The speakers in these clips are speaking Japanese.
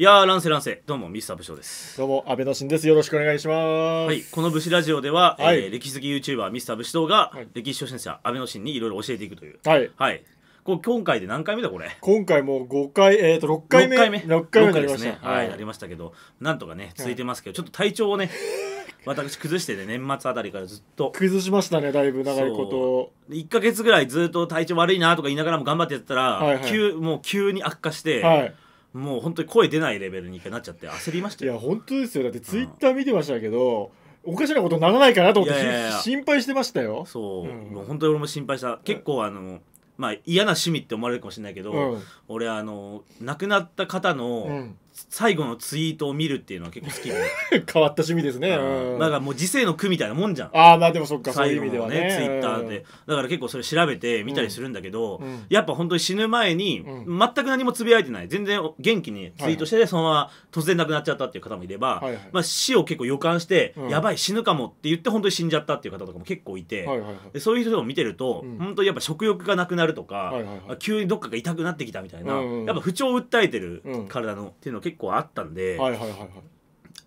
いやー、乱世乱世。どうも、ミスター武将です。どうも、安倍のしんです。よろしくお願いします。はい、この武士ラジオでは、はい、えー、歴史好き YouTuber、ミスター武士道が、はい、歴史初心者、安倍のしんにいろいろ教えていくという。はい。はい。こう今回で何回目だこれ今回も五5回えっ、ー、と6回目6回目 ,6 回目になりましたね、はい、はい、なりましたけどなんとかね続いてますけど、ちょっと体調をね 私崩してね年末あたりからずっと崩しましたねだいぶ長いこと1か月ぐらいずっと体調悪いなとか言いながらも頑張ってやったら、はいはい、急もう急に悪化して、はいもう本当に声出ないレベルに一回なっちゃって焦りましたいや本当ですよだってツイッター見てましたけど、おかしなことにならないかなと思っていやいやいや心配してましたよそう、うんもう本当に俺も心配した結構あのまあ嫌な趣味って思われるかもしれないけど、うん俺あの亡くなった方の、最後のツイートを見るっていうのは結構好きで 変わった趣味ですね、うん、だからもう時世の句みたいなもんじゃんああまあでもそっかそういう意味ではねツイッターでだから結構それ調べて見たりするんだけど、うん、やっぱ本当に死ぬ前に全く何もつぶやいてない全然元気にツイートして、そのまま突然亡くなっちゃったっていう方もいれば、はいはい、まあ、死を結構予感して、うん、やばい死ぬかもって言って本当に死んじゃったっていう方とかも結構いて、はいはいはい、でそういう人を見てると、本当にやっぱ食欲がなくなるとか、はいはいはい、急にどっかが痛くなってきたみたいな、うんうん、やっぱ不調を訴えてる体のっていうのを結構結構あったんで、はいはいはいはい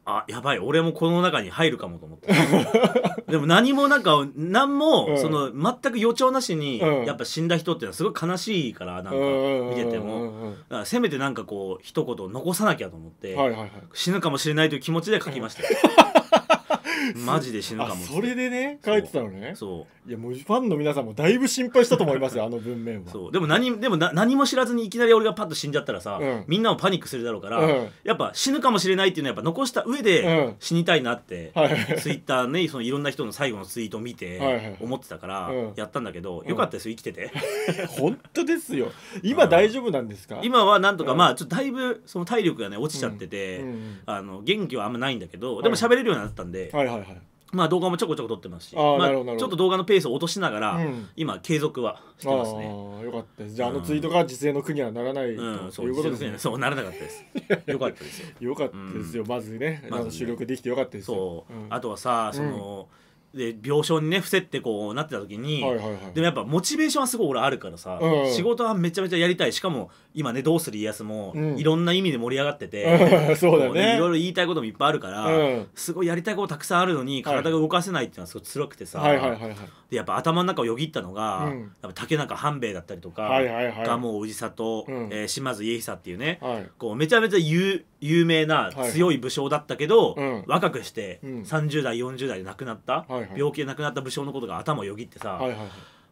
あやばい俺もこの中に入るかもと思って でも何もなんか何も、その全く予兆なしに、やっぱ死んだ人ってのはすごい悲しいからなんか見てても、だからせめてなんかこう一言残さなきゃと思って、はいはいはい死ぬかもしれないという気持ちで書きました マジで死ぬかもそれでね書いてたのねそういやもうファンの皆さんもだいぶ心配したと思いますよあの文面はそうでも何でもな何も知らずにいきなり俺がパッと死んじゃったらさ、うん、みんなもパニックするだろうから、うん、やっぱ死ぬかもしれないっていうのはやっぱ残した上で死にたいなって、うんはい、ツイッターねそのいろんな人の最後のツイートを見て思ってたからやったんだけど、よかったです生きてて 本当ですよ今大丈夫なんですか今はなんとか、まあちょっとだいぶその体力がね落ちちゃってて、あの元気はあんまないんだけどでも喋れるようになったんで、はいはいはいはいまあ動画もちょこちょこ撮ってますし、あまあ、ちょっと動画のペースを落としながら、うん、今継続はしてますね。ああよかったじゃあ、あのツイートが実制の苦にはならない、うん、ということですね。うん、そう、ね、ならなかったです。よかったですよ。よかったですよ。まずね、まず、ね、収録できてよかったですそう、あとはさ、その。で病床にね伏せってこうなってた時に、はいはいはい、でもやっぱモチベーションはすごい俺あるからさ、うん、仕事はめちゃめちゃやりたいしかも今ね「どうする家康も」いろんな意味で盛り上がってて、そうだねいろいろ言いたいこともいっぱいあるから、うんすごいやりたいことたくさんあるのに体が動かせないっていうのはすごい辛くてさ、はいはいはいはいでやっぱ頭の中をよぎったのが、うんやっぱ竹中半兵衛だったりとか、蒲生氏里、うんえー島津家久っていうね、はいこうめちゃめちゃ有有名な強い武将だったけど、若くして30代40代で亡くなった、病気で亡くなった武将のことが頭をよぎってさ、はいはい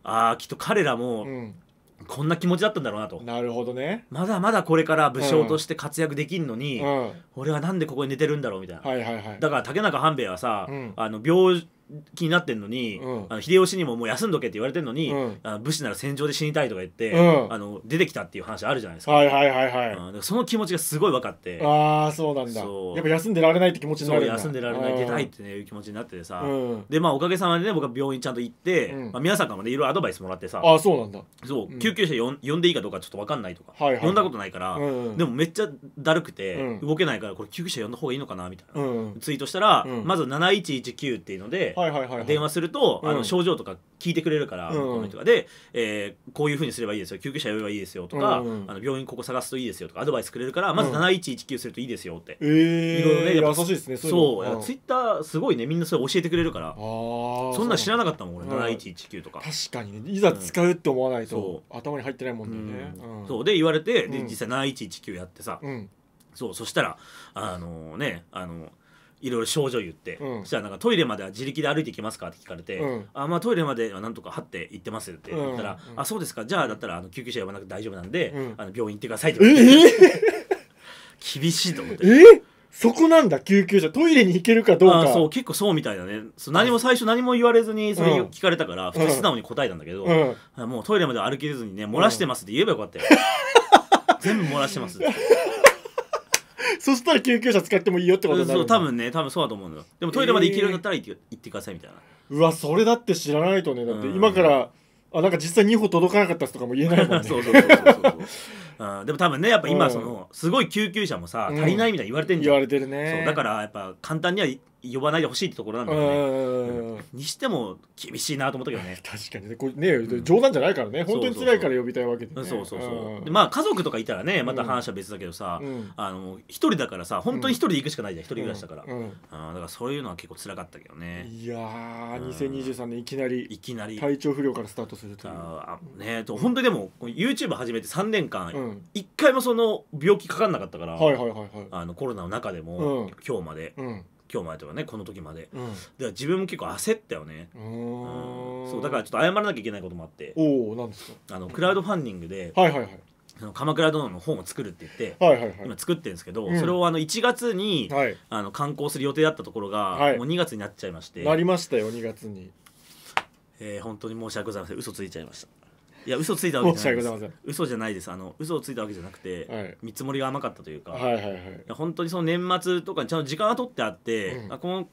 ああきっと彼らもうんこんな気持ちだったんだろうなとなるほどねまだまだこれから武将として活躍できるのに、うん、俺はなんでここに寝てるんだろうみたいな、はいはいはい、だから竹中半兵衛はさ、うん、あの病気になってんのに、うん、あの秀吉にももう休んどけって言われてんのに、うん、あの武士なら戦場で死にたいとか言って、うん、あの出てきたっていう話あるじゃないですか、はいはいはいはい、その気持ちがすごい分かってああそうなんだやっぱ休んでられないって気持ちになるんだ休んでられない出たいっていう気持ちになっててさ、でまあおかげさまでね僕は病院ちゃんと行って、まあ、皆さんからもねいろいろアドバイスもらってさあそうなんだそう救急車よん呼んでいいかどうかちょっと分かんないとか、はいはい、呼んだことないから、でもめっちゃだるくて、動けないからこれ救急車呼んだ方がいいのかなみたいな、ツイートしたら、まず7119っていうので、はいはいはいはい電話すると、あの症状とか聞いてくれるから、うんこの人がで、えーこういうふうにすればいいですよ救急車呼べばいいですよとか、うんあの病院ここ探すといいですよとかアドバイスくれるからまず7119するといいですよって、えいろいろねや優しいですねそうツイッターすごいねみんなそれ教えてくれるからあそんなん知らなかったもん俺、うん7119とか。確かにねいざ使うって思わないと、頭に入ってないもんね、うんそうで言われてで実際7119やってさ、うんそうそしたらあのねあのいろいろ症状言って、うん、そしたらなんかトイレまでは自力で歩いていきますかって聞かれて、うん、あまあトイレまではなんとか張って行ってますって言ったら、うんうん、あそうですかじゃあだったらあの救急車呼ばなくて大丈夫なんで、うん、あの病院行ってくださいって言って、えー、厳しいと思ってえー、そこなんだ救急車トイレに行けるかどうかそう結構そうみたいだね何も最初何も言われずにそれ聞かれたから、普通素直に答えたんだけど、もうトイレまで歩けずにね漏らしてますって言えばよかったよ、全部漏らしてますって そしたら救急車使ってもいいよってことになるそう多分ね多分そうだと思うんだよでもトイレまで行けるんだったら行って,、行ってくださいみたいなうわそれだって知らないとねだって今から、あなんか実際2歩届かなかったとかも言えないもんね そうそうそうそう、うん、でも多分ねやっぱ今その、すごい救急車もさ足りないみたいに言われてんじゃん、言われてるねそうだからやっぱ簡単には呼ばないでほしいってところなんだよね、うん、にしても厳しいなと思ったけどね 確かにねこれね冗談じゃないからね、本当に辛いから呼びたいわけで、ね、そうそうそうでまあ家族とかいたらねまた話は別だけどさ、うん、あの一人だからさ本当に一人で行くしかないじゃん一、人暮らしだから、うんあだからそういうのは結構辛かったけどねいやー、うん、2023年いきなりいきなり体調不良からスタートするというあねと本当にでも YouTube 始めて3年間一、回もその病気かかんなかったから、はいはいはいはい、あのコロナの中でも、今日まで、うん今日までとかねこの時まで、うん、だから自分も結構焦ったよね、うん、そうだからちょっと謝らなきゃいけないこともあっておなんですかあのクラウドファンディングで、はいはいはいあの鎌倉殿の本を作るって言って、はいはいはい、今作ってるんですけど、うん、それをあの1月に、はい、あの刊行する予定だったところが、はい、もう2月になっちゃいましてなりましたよ2月に、えー、本当に申し訳ございません嘘ついちゃいましたいや嘘ついたわけじゃないです。嘘じゃないです。あの嘘をついたわけじゃなくて、はい、見積もりが甘かったというか、はいはいはい、本当にその年末とかにちゃんと時間は取ってあって、うん、この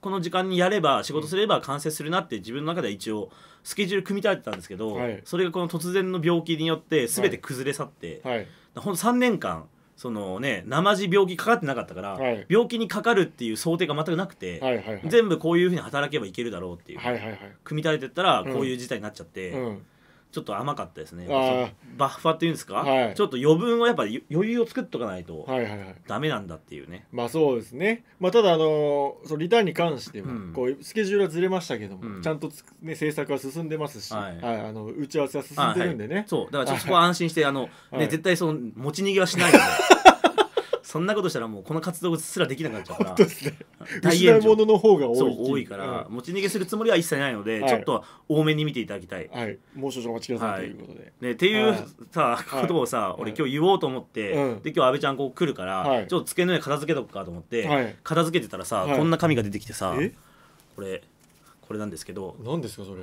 この時間にやれば仕事すれば完成するなって自分の中では一応スケジュール組み立てたんですけど、はい、それがこの突然の病気によって全て崩れ去って、はいはい、ほんと3年間そのね生地病気かかってなかったから、はい、病気にかかるっていう想定が全くなくて、はいはいはい、全部こういうふうに働けばいけるだろうっていう、はいはいはい、組み立ててったらこういう事態になっちゃって、うんうん、ちょっと甘かったですねバッファっていうんですか、はい、ちょっと余分をやっぱ余裕を作っとかないとダメなんだっていうね、はいはいはい、まあそうですね、まあ、ただあのそのリターンに関しては、こうスケジュールはずれましたけども、うん、ちゃんと、ね、制作は進んでますし、はい、はい、あの打ち合わせは進んでるんでね、はいそうだからちょっとそこは安心して、あのね、絶対その持ち逃げはしないので。そんなことしたらもうこの活動すらできなくなっちゃうからそうですの方が多い多いから、持ち逃げするつもりは一切ないので、ちょっと多めに見ていただきたい、はい、もう少々お待ちください、ということで、ね、っていうさ、ことをさ、俺今日言おうと思って、で今日阿部ちゃんこう来るから、ちょっと机の上片付けとくかと思って、片付けてたらさ、こんな紙が出てきてさこれこれなんですけど何ですかそれ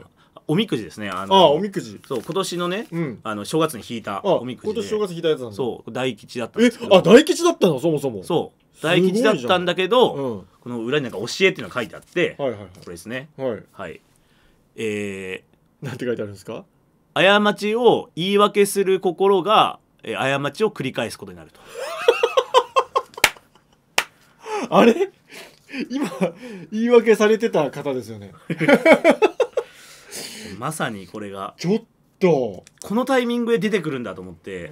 おみくじですねあのあおみくじそう今年のね、うん、あの正月に引いたおみくじ今年正月引いたやつなんだそう大吉だったんですえあ大吉だったのそもそもそう大吉だったんだけど、うん、この裏になんか「教え」っていうのが書いてあって、はいはいはい、これですねはい、はい、えー、なんて書いてあるんですか過ちを言い訳する心が、えー、過ちを繰り返すことになると あれ今言い訳されてた方ですよね まさにこれがちょっとこのタイミングで出てくるんだと思って、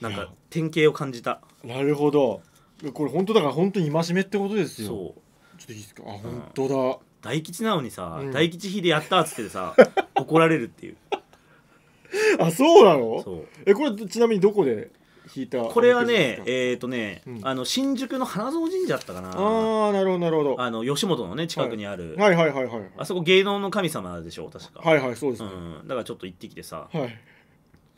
なんか典型を感じたなるほどこれ本当だから本当に戒めってことですよそうちょっといいですかあ、本当だ大吉なのにさ、うん、大吉日でやったっつってさ 怒られるっていうあそうなのえこれちなみにどこで引いたこれはねえっ、ー、とね、うん、あの新宿の花園神社だったかなああなるほどなるほどあの吉本のね近くにある、はい、はいはいはいはいあそこ芸能の神様でしょ確かはいはいそうです、ね、うん、だからちょっと行ってきてさ、はい、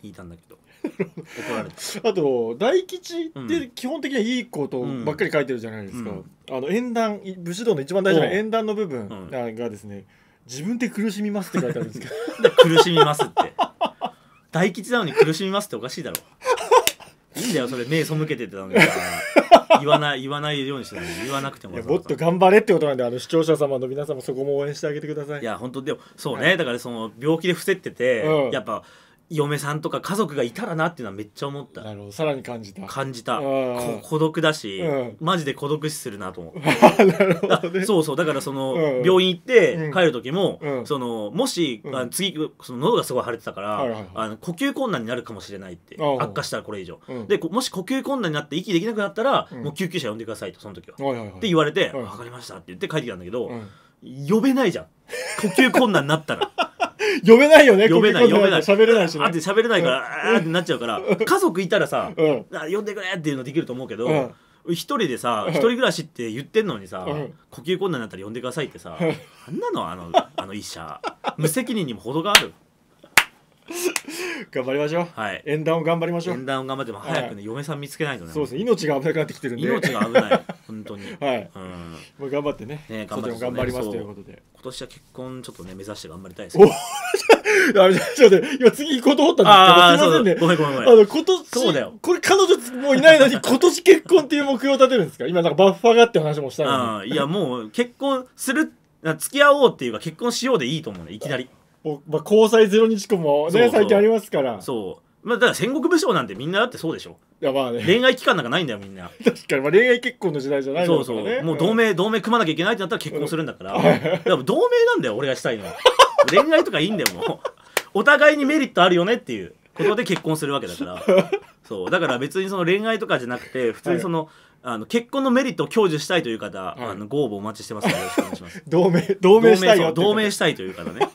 引いたんだけど 怒られたあと大吉って基本的にはいいことばっかり書いてるじゃないですか、うんうん、あの縁談武士道の一番大事な縁談の部分がですね、自分で苦しみますって書いてあるんですけど 苦しみますって大吉なのに苦しみますっておかしいだろいいんだよそれ目背けてたのに言わない言わないようにしてたのに言わなくてもいやもっと頑張れってことなんであの視聴者様の皆さんもそこも応援してあげてくださいいや本当でもそうね、はい、だからその病気で伏せってて、うん、やっぱ嫁さんとか家族がいたらなっていうのはめっちゃ思ったなるほどさらに感じた感じた孤独だし、うんマジで孤独死するなと思って なるほどねそうそうだからそのうん病院行って帰る時も、うんそのもし、うんあ次その喉がすごい腫れてたから、あの呼吸困難になるかもしれないって悪化したらこれ以上、うんでもし呼吸困難になって息できなくなったら、うんもう救急車呼んでくださいとその時は、って言われて「うんかりました」って言って帰ってきたんだけど、うん呼べないじゃん呼吸困難になったら読めないよね読めない読めない喋れないし、ね、あって喋れないから、あってなっちゃうから家族いたらさ、うん、呼んでくれっていうのできると思うけど、一人でさ一人暮らしって言ってんのにさ、呼吸困難になったら呼んでくださいってさ、何あんなのあのあの医者無責任にも程がある頑張りましょう、はい、縁談を頑張りましょう縁談を頑張っても早くね、嫁さん見つけないとねそうですね命が危なくなってきてるんで命が危ない本当に はい、うん、もう頑張ってねね頑張頑張りますということで今年は結婚ちょっとね目指して頑張りたいですあちょっと今次行こうと思ったんですけどすいませんねごめんごめんごめんあの今年そうだよこれ彼女もういないのに今年結婚っていう目標を立てるんですか 今なんかバッファがって話もしたのにいやもう結婚する付き合おうっていうか結婚しようでいいと思うねいきなりまあ、交際ゼロ日婚もね最近ありますからそうまあだから戦国武将なんてみんなだってそうでしょいやまあね恋愛期間なんかないんだよみんな 確かに、まあ、恋愛結婚の時代じゃないから、ね、そうそうもう同盟、うん、同盟組まなきゃいけないってなったら結婚するんだから、うん、でも同盟なんだよ俺がしたいのは恋愛とかいいんだよもう お互いにメリットあるよねっていうことで結婚するわけだからそうだから別にその恋愛とかじゃなくて普通にその、はい、あの結婚のメリットを享受したいという方、はい、あのご応募お待ちしてますのでよろしくお願いします同盟同盟したい同盟したいという方ね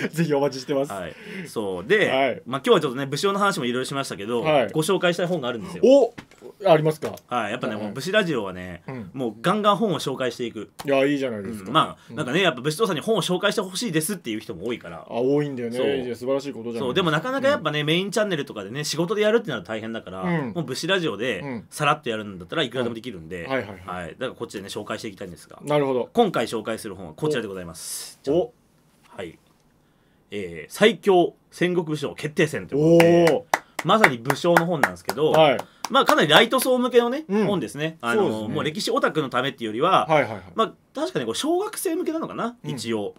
ぜひお待ちしてます。はい、そうで、はいまあ、今日はちょっとね武将の話もいろいろしましたけど、はいご紹介したい本があるんですよ。おありますかはい、やっぱね、はいはいもう武士ラジオはね、うんもうガンガン本を紹介していく、いやいいじゃないですか。まあなんかねやっぱ武士父さんに本を紹介してほしいですっていう人も多いからあ多いんだよね素晴らしいことじゃないそうでもなかなかやっぱね、メインチャンネルとかでね仕事でやるってなると大変だから、うんもう武士ラジオでさらっとやるんだったらいくらでもできるんで、はいはいはいだからこっちでね紹介していきたいんですがなるほど今回紹介する本はこちらでございますじゃおえー、最強戦国武将決定戦ってことでまさに武将の本なんですけど、はい、まあ、かなりライト層向けのね、うん、本ですねあの、ね、もう歴史オタクのためっていうよりははいはいはい、まあ、確かにこ小学生向けなのかな、うん、一応。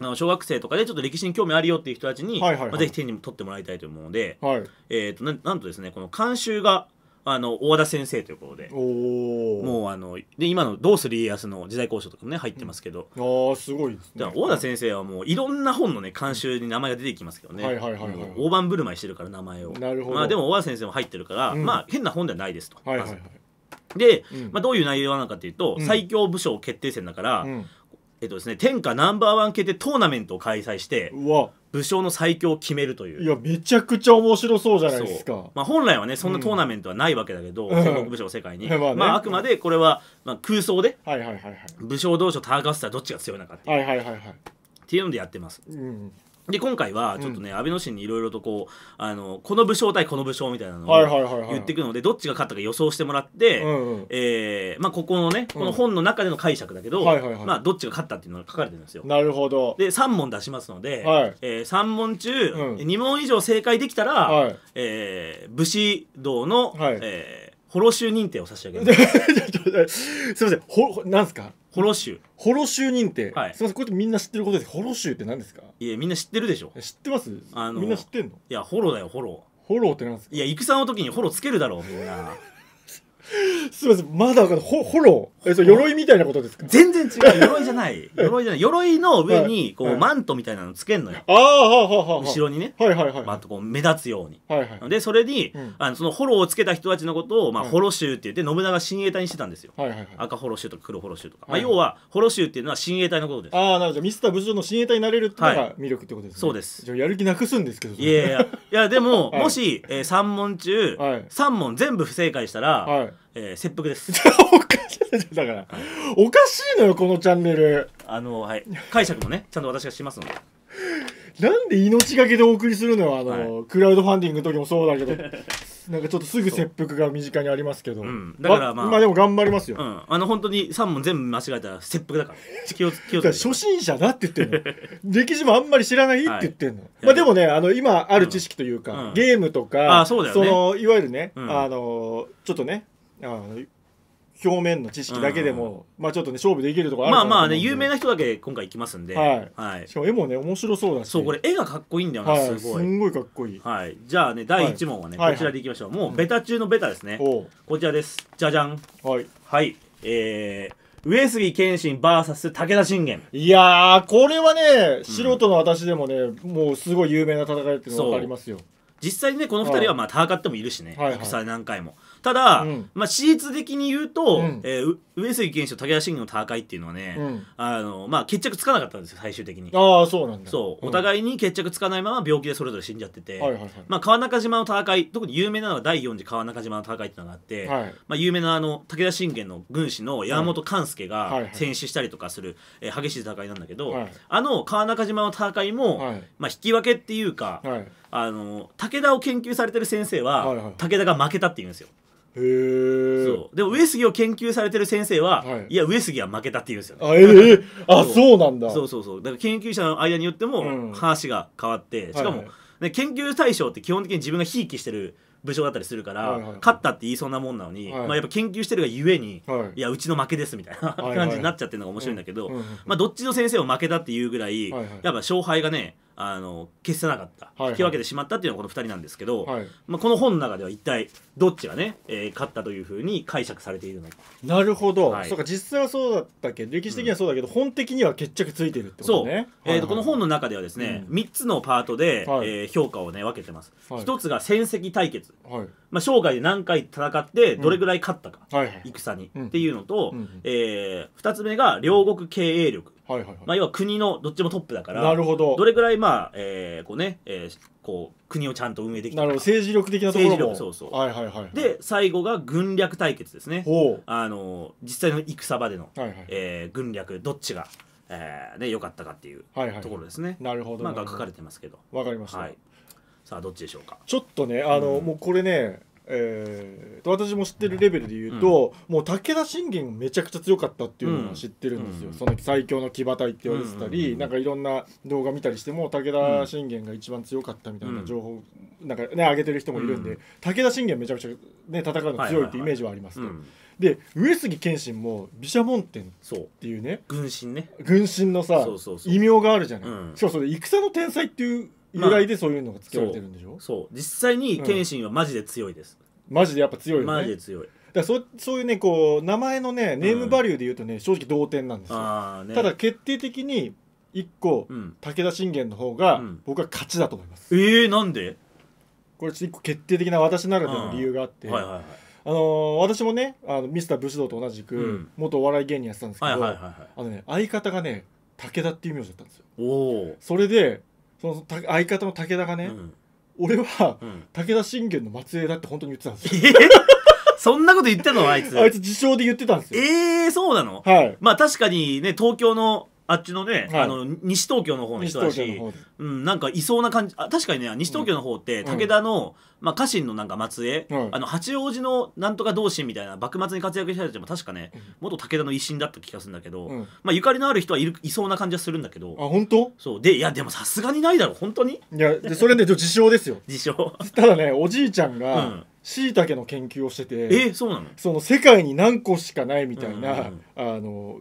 あの小学生とかでちょっと歴史に興味あるよっていう人たちに、はいはいはい、まあ、ぜひ手に取ってもらいたいと思うので、はい、えーと、なんとですねこの監修があの大和田先生ということでもうあので今の「どうする家康」の時代交渉とかもね入ってますけど、うん、ああすごいですね大田先生はもういろんな本のね監修に名前が出てきますけどね、はいはいはいはい、大盤振る舞いしてるから名前をなるほど、まあ、でも大和田先生も入ってるから、うん、まあ変な本ではないですと、はいはいはい、で、まあ、どういう内容なのかというと、最強武将決定戦だから、えっとですね、天下ナンバーワン決定トーナメントを開催してうわ武将の最強を決めるといういやめちゃくちゃ面白そうじゃないですか、まあ、本来はねそんなトーナメントはないわけだけど、戦国武将の世界に、まあ、ねまあ、あくまでこれは、まあ、空想で、はいはいはいはい、武将同士を戦わせたらどっちが強いのかっていう,、はいはいはいっていうのでやってます、うんで今回はちょっとね、うん、安倍の市にいろいろとこうあのこの武将対この武将みたいなのを言っていくのでどっちが勝ったか予想してもらって、うんうん、えー、まあ、ここのねこの本の中での解釈だけど、まあ、どっちが勝ったっていうのが書かれてるんですよ。なるほどで3問出しますので、はい、えー、3問中、うん、2問以上正解できたら、はい、えー、武士道の、はい、えー、ホロ認定を差し上げます。すみません、ほ、なんすかホロ臭ホロ臭認定、はいすみませんこれってみんな知ってることですホロ臭って何ですかいやみんな知ってるでしょ知ってますあのみんな知ってんのいやホロだよホロホロってなんですかいや戦の時にホロつけるだろうみんなすみません、まだわかない。ほ、ほろ。え、そう、鎧みたいなことですか全然違う。鎧じゃない。鎧じゃない。鎧の上に、こう、マントみたいなのつけんのよ。ああ、ははは後ろにね。はいはいはい。マントこう、目立つように。はいはい。で、それに、あの、そのホロをつけた人たちのことを、まあ、ホロ衆って言って、信長親衛隊にしてたんですよ。はいはい赤ホロ衆とか黒ホロ衆とか。まあ、要は、ホロ衆っていうのは親衛隊のことです。ああ、なるほど。ミスター武将の親衛隊になれるっていうのが魅力ってことですね。そうです。じゃやる気なくすんですけど。いやいやいや、でも、もし、え3問中、3問全部不正解したら、はいえー、切腹です おかしいだから、おかしいのよこのチャンネルあのはい解釈もねちゃんと私がしますのでなんで命がけでお送りするのよあの、はい、クラウドファンディングの時もそうだけど なんかちょっとすぐ切腹が身近にありますけど、うん、だからまあ、まあ、でも頑張りますよ、うん、あの本当に3問全部間違えたら切腹だから気を気を初心者だって言ってんの 歴史もあんまり知らないって言ってんの、はい、まあでもねあの今ある知識というか、うん、ゲームとか、ね、そのいわゆるね、あのちょっとねあ表面の知識だけでも、まあちょっとね勝負できるとこあるまあまあね有名な人だけ今回行きますんではい、はいし、かも絵もね面白そうだしそうこれ絵がかっこいいんだよな、はい、すごい、んごいかっこいいはい、じゃあね第1問はね、はいこちらでいきましょう、もうベタ中のベタですね、こちらですじゃじゃんはいはいえー、上杉謙信 VS 武田信玄いやーこれはね素人の私でもね、もうすごい有名な戦いっていうの分かりますよ実際にねこの2人はまあ戦ってもいるしね、はいはい何回も、ただ、まあ、史実的に言うと、えー、上杉謙信と武田信玄の戦いっていうのはね、あのまあ、決着つかなかったんですよ最終的にああそうなんだそうお互いに決着つかないまま病気でそれぞれ死んじゃってて、まあ、川中島の戦い特に有名なのは第4次川中島の戦いっていうのがあって、はい、まあ、有名なあの武田信玄の軍師の山本勘助が戦死したりとかする、えー、激しい戦いなんだけど、はい、あの川中島の戦いも、はい、まあ、引き分けっていうか、あの武田を研究されてる先生は、はいはい、武田が負けたって言うんですよ。そうでも上杉を研究されてる先生は、はい、いや上杉は負けたって言うんですよ、ね、あえー、あそうなんだそうそうそうだから研究者の間によっても話が変わって、うん、しかも、はいはい研究対象って基本的に自分がひいきしてる武将だったりするから、はいはいはい、勝ったって言いそうなもんなのに、はい、まあ、やっぱ研究してるがゆえに、はい、いやうちの負けですみたいな 感じになっちゃってるのが面白いんだけど、まあ、どっちの先生も負けたっていうぐらい、はいはい、やっぱ勝敗がねあの消せなかった、はいはい、引き分けてしまったっていうのはこの2人なんですけど、はい、まあ、この本の中では一体どっちがね、えー、勝ったというふうに解釈されているのかなるほど、はい、そうか実際はそうだったっけ歴史的にはそうだけど、うん、本的には決着ついてるってことねそう、はいはい、えーと、この本の中ではですね、うん、3つのパートで、はい、えー、評価をね分けてます、はい、1つが戦績対決、はいまあ、生涯で何回戦ってどれぐらい勝ったか、うん、戦に、っていうのと、うん、えー、2つ目が両国経営力、はいはいはいまあ、要は国のどっちもトップだからなるほどどれぐらい、まあえーこうねえー、こう国をちゃんと運営できたなるほど政治力的なところも政治力そうそうはいはいはいはいで最後が軍略対決ですねほうあの実際の戦場での、はいはいえー軍略どっちが、えーね、良かったかっていうはいはいところですね、なるほどなんか書かれてますけどわかりました、はいさあどっちでしょうかちょっとねあの、もうこれねえー、私も知ってるレベルで言うと、うん、もう武田信玄めちゃくちゃ強かったっていうのは知ってるんですよ、うん、その最強の騎馬隊って言われてたり、うん、なんかいろんな動画見たりしても武田信玄が一番強かったみたいな情報、なんかね上げてる人もいるんで、武田信玄めちゃくちゃ、ね、戦うの強いってイメージはありますと、ど。で上杉謙信も毘沙門天っていうね軍神ね軍神のさ異名があるじゃない、しかそう戦の天才っていう由来でそういうのが付けられてるんでしょ、まあ、そう実際に謙信はマジで強いです、うん、マジでやっぱ強いよねマジで強いだそそういうねこう名前のねネームバリューで言うとね、うん、正直同点なんですよ、ね、ただ決定的に一個、うん、武田信玄の方が、僕は勝ちだと思います、うん、えー、なんでこれ一個決定的な私ならではの理由があって、はいはいはいあのー、私もねあのミスター武士道と同じく、元お笑い芸人やってたんですけど、はははいいいあのね、相方がね武田っていう名字だったんですよおそれでその相方の武田がね、うん、俺は、武田信玄の末裔だって本当に言ってたんですよ、そんなこと言ってたのあいつ。あいつ自称で言ってたんですよ。ええー、そうなのはい。まあ確かにね、東京のあっちのね、はい、あの西東京の方の人だし、うん、なんかいそうな感じあ確かにね西東京の方って武田の、うん、まあ、家臣のなんか末裔、うん、あの八王子のなんとか同心みたいな幕末に活躍した人たちも確かね、元武田の維新だった気がするんだけど、まあ、ゆかりのある人はいるいそうな感じはするんだけどあ本当そうでいやでもさすがにないだろ本当にいやでそれね自称ですよ 自称ただねおじいちゃんが、しいたけの研究をしててえそうなのその世界に何個しかないみたいな、うんうんうん、あの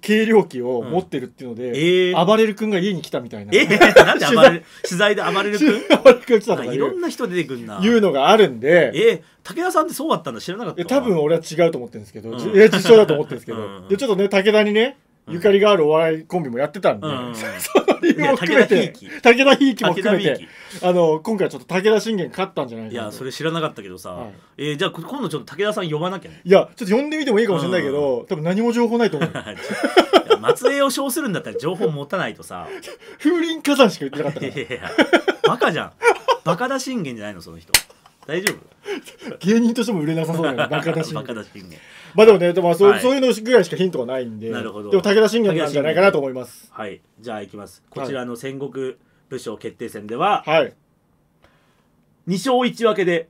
計量器を持ってるっていうので、あば暴れる君が家に来たみたいな。えなんで暴れる取材で暴れる君暴れる君来たかいろんな人出てくんな。いうのがあるんで。えー、武田さんってそうだったんだ知らなかったえ多分俺は違うと思ってるんですけど、え、実証だと思ってるんですけど、でちょっとね武田にねゆかりがあるお笑いコンビもやってたんで、その理由含めて武田ひいきも含めてあの今回ちょっと武田信玄勝ったんじゃないかいやそれ知らなかったけどさ、えじゃあ今度ちょっと武田さん呼ばなきゃ、ね、いやちょっと呼んでみてもいいかもしれないけど、多分何も情報ないと思う 松江を称するんだったら情報持たないとさ 風林火山しか言ってなかったからいやいやバカじゃんバカだ信玄じゃないのその人大丈夫芸人としても売れなさそうだよ バカだしバカだしまあでもねでもそう,、はい、そういうのぐらいしかヒントがないんでなるほどでも武田信玄なんじゃないかなと思いますはいじゃあいきますこちらの戦国武将決定戦では、はい、2勝1分けで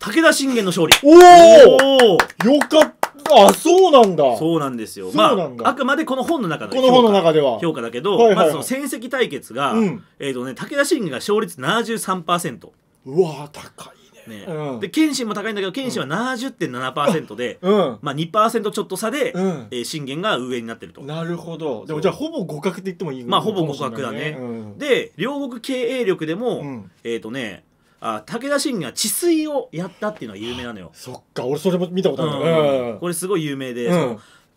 武田信玄の勝利おおよかったあそうなんだそうなんですよまああくまでこの本の中のこの本の中では評価だけど、はいはいはい、まずその戦績対決が、うん、えっ、ー、とね武田信玄が勝率73%、うわ高いね、うん、で謙信も高いんだけど謙信は70.7%で、うん、まあ、2%ちょっと差で、うん、えー、信玄が上になってるとなるほどでもじゃあほぼ互角って言ってもいいまあほぼ互角だね、うん、で両国経営力でも、うん、えっ、ー、とねあ武田信玄は治水をやったっていうのは有名なのよそっか俺それも見たことあるんうんこれすごい有名で、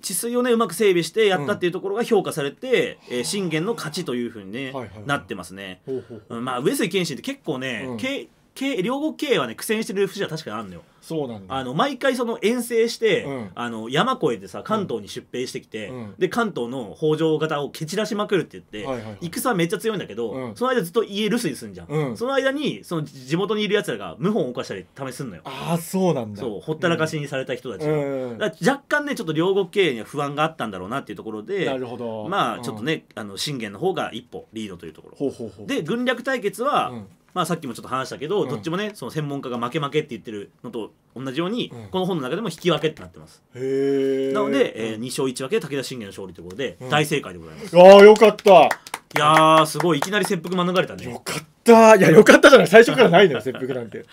治水をねうまく整備してやったっていうところが評価されて、うん、えー、信玄の勝ちというふうにね、はいはい、なってますね。ほうほうほうまあ、上杉謙信って結構ね、うん、経経両国経営はね苦戦してる節は確かにあるのよそうなんだあの毎回その遠征して、うん、あの山越えてさ関東に出兵してきて、うん、で関東の北条方を蹴散らしまくるって言って、はいはいはい、戦はめっちゃ強いんだけど、うん、その間ずっと家留守にすんじゃん、その間にその地元にいるやつらが謀反を犯したり試すんのよああそうなんだそうほったらかしにされた人たちが、若干ねちょっと両国経営には不安があったんだろうなっていうところでなるほどまあちょっとね、あの信玄の方が一歩リードというところで軍略対決は、まあ、さっきもちょっと話したけど、うんどっちもねその専門家が負け負けって言ってるのと同じように、うんこの本の中でも引き分けってなってますへえなので、えー、2勝1分けで武田信玄の勝利ということで、うん大正解でございますああよかったいやーすごいいきなり切腹免れたねよかったったいやよかったじゃない最初からないのよ 切腹なんてよ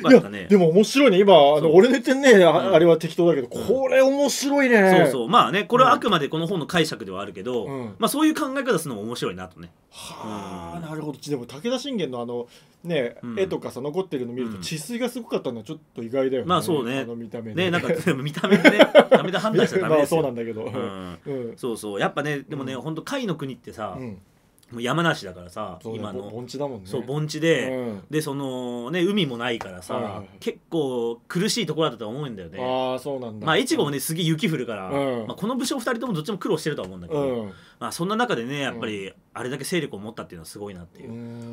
かったねでも面白いね今あの俺の言ってねあれは適当だけど、これ面白いねそうそうまあねこれはあくまでこの本の解釈ではあるけど、うん、まあそういう考え方するのも面白いなとねはあ、なるほどでも武田信玄のあのね、うん、絵とかさ残ってるの見ると治水がすごかったのはちょっと意外だよね、まあそうねあの見た目ねなんか見た目でね ダメだ判断したらダメですよ、まあ、そうなんだけど、うんそうそうやっぱねでもね、ん、本当甲斐の国ってさ、もう山梨だからさ、今の盆地だもんねそう盆地で、うん、でそのね海もないからさ、結構苦しいところだったと思うんだよねああそうなんだまあ越後もねすげえ雪降るから、うん、まあ、この武将2人ともどっちも苦労してるとは思うんだけど、うん、まあ、そんな中でねやっぱりあれだけ勢力を持ったっていうのはすごいなってい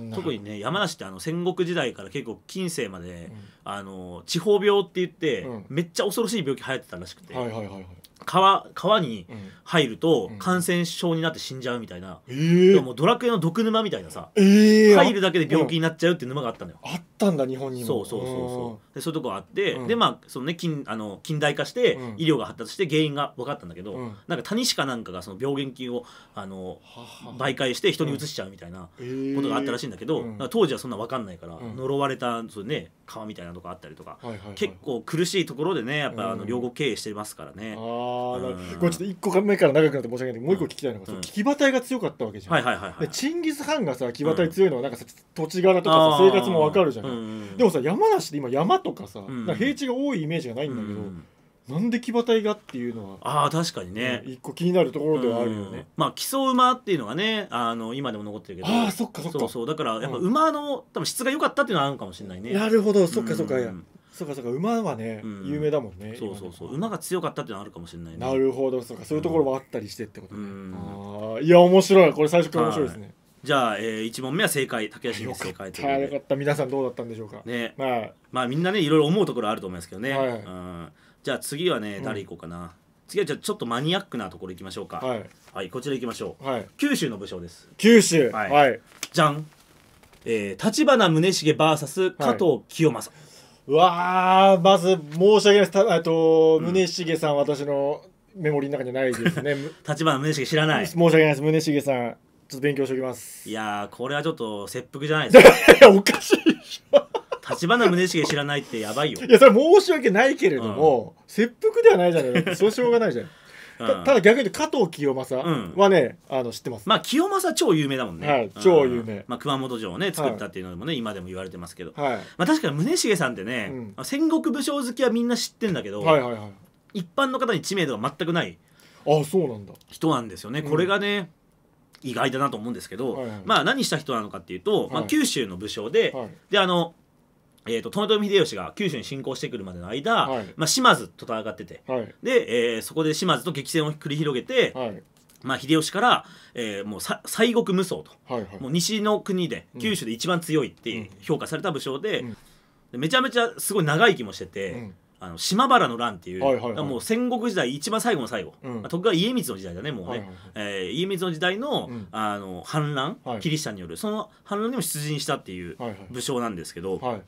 う特にね山梨ってあの戦国時代から結構近世まで、あの地方病って言って、めっちゃ恐ろしい病気流行ってたらしくて、はいはいはいはい、川川に入ると感染症になって死んじゃうみたいな、うん、もドラクエの毒沼みたいなさ、えー、入るだけで病気になっちゃうっていう沼があったのよ。あっったんだ日本にもそうそうそうそうでそういうとこあって、うん、でまあその、ね、近あの近代化して、医療が発達して原因が分かったんだけど、うん、なんかタニシカなんかがその病原菌をあの媒介して人にうつしちゃうみたいなことがあったらしいんだけど、当時はそんな分かんないから、呪われたその、ね、川みたいなとこあったりとか、はいはいはい、結構苦しいところでねやっぱ、あの両国経営してますからね。ああ、これちょっと1個目から長くなって申し訳ないけどもう1個聞きたいのが、うん、騎馬隊が強かったわけじゃん。はいはいはいはい、チンギス・ハンがさ騎馬隊強いのはなんか土地柄とかさ生活も分かるじゃん。な、でもさ山梨って今山とかさ、か平地が多いイメージがないんだけど、なんで騎馬隊がっていうのはあ確かにね、一個気になるところではあるよね、うん、まあ競礎馬っていうのがねあの今でも残ってるけどあそっかそっかそうそうだからやっぱ馬の、うん、多分質が良かったっていうのはあるかもしれないねなるほどそっかそっか、うんそうかそうか馬はね、有名だもんねそうそうそう馬が強かったっていうのはあるかもしれない、ね、なるほどそうかそういうところもあったりしてってことね、ああいや面白いこれ最初から面白いですね、はいじゃあ、えー、1問目は正解竹谷慎正解というよかった皆さんどうだったんでしょうかね、まあ、まあみんなねいろいろ思うところあると思いますけどね、はい、うん、じゃあ次はね誰いこうかな、うん、次はじゃあちょっとマニアックなところいきましょうか、はい、はい、こちらいきましょう、はい、九州の武将です九州はい、じゃんえー、立宗宗茂 VS 加藤清正、うわまず申し訳ないですたと宗茂さん、私のメモリーの中じゃないですね 立宗茂知らない申し訳ないです宗茂さんちょっと勉強しておきますいやこれはちょっと切腹じゃないですか いやおかしいでしょ橘宗茂知らないってやばいよいやそれ申し訳ないけれども、うん、切腹ではないじゃないそうしょうがないじゃんたただ逆に言うと加藤清正はね、うん、あの知ってますまあ清正超有名だもんね、はい、超有名、うん、まあ、熊本城をね作ったっていうのもね、はい、今でも言われてますけど、はい、まあ、確かに宗茂さんってね、うん、戦国武将好きはみんな知ってんだけど、はいはいはい、一般の方に知名度が全くないあそうなんだ人なんですよね、これがね意外だなと思うんですけど、はいはい、まあ、何した人なのかっていうと、はい、まあ、九州の武将で、はい、であの、えーと、豊臣秀吉が九州に侵攻してくるまでの間、はい、まあ、島津と戦ってて、で、えー、そこで島津と激戦を繰り広げて、まあ、秀吉から、えー、もう西国無双と、はいはい、もう西の国で九州で一番強いって評価された武将でうん、でめちゃめちゃすごい長生きもしてて。うんあの島原の乱っていう、はいはいはい、もう戦国時代一番最後の最後、うん、徳川家光の時代だねもうね、はいはい、えー、家光の時代のうん、あの反乱、はい、キリシタンによるその反乱にも出陣したっていう武将なんですけど、はいはい、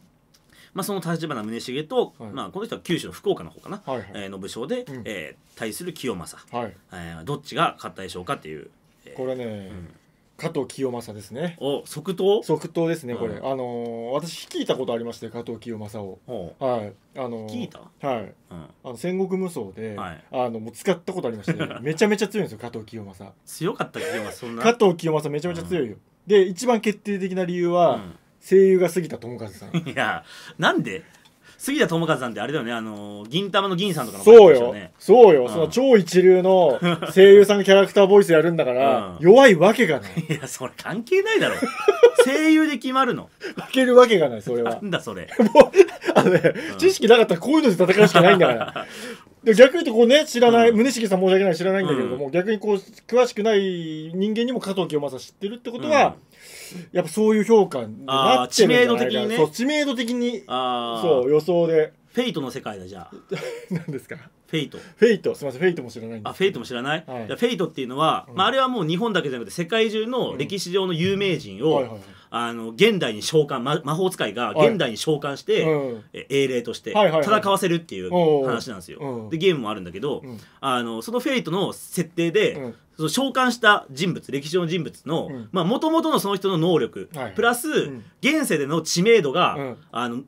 まあ、その立花宗茂と、はい、まあ、この人は九州の福岡の方かな、はいはい、えー、の武将で、うん、えー、対する清正、はい、えどっちが勝ったでしょうかっていう。これね、うん加藤清正ですねお即答即答ですねこれ、あのー私聞いたことありまして加藤清正をはいあのー聞いた、はいうんあの戦国無双で、はいあのもう使ったことありまして めちゃめちゃ強いんですよ加藤清正強かったっけでそんな加藤清正めちゃめちゃ強いよ、で一番決定的な理由は、うん声優が杉田智和さんいやなんで杉田智和さんってあれだよねあの銀玉の銀さんとかの、そうよそうよ、うん、その超一流の 声優さんキャラクターボイスやるんだから、うん、弱いわけがないいやそれ関係ないだろ 声優で決まるの負けるわけがないそれはなんだそれ もうあのね、うん、知識なかったらこういうので戦うしかないんだからで逆に言うとこうね知らない、うん、宗茂さん申し訳ない知らないんだけれども、うん、逆にこう詳しくない人間にも加藤清正知ってるってことは、うん やっぱそういう評価になってるんじゃないか知名度的にね知名度的にそう予想でフェイトの世界だじゃあ 何ですかフェイトフェイトすみませんフェイトも知らないあフェイトも知らない、はい、フェイトっていうのは、うん、まあ、あれはもう日本だけじゃなくて世界中の歴史上の有名人を、うんはいはい、あの現代に召喚、ま、魔法使いが現代に召喚して、はい、え英霊として戦わせるっていう話なんですよ、はいはいはい、でゲームもあるんだけど、うん、あのそのフェイトの設定で、その召喚した人物歴史上の人物のもともとのその人の能力、はい、プラス、うん、現世での知名度が、うん、あの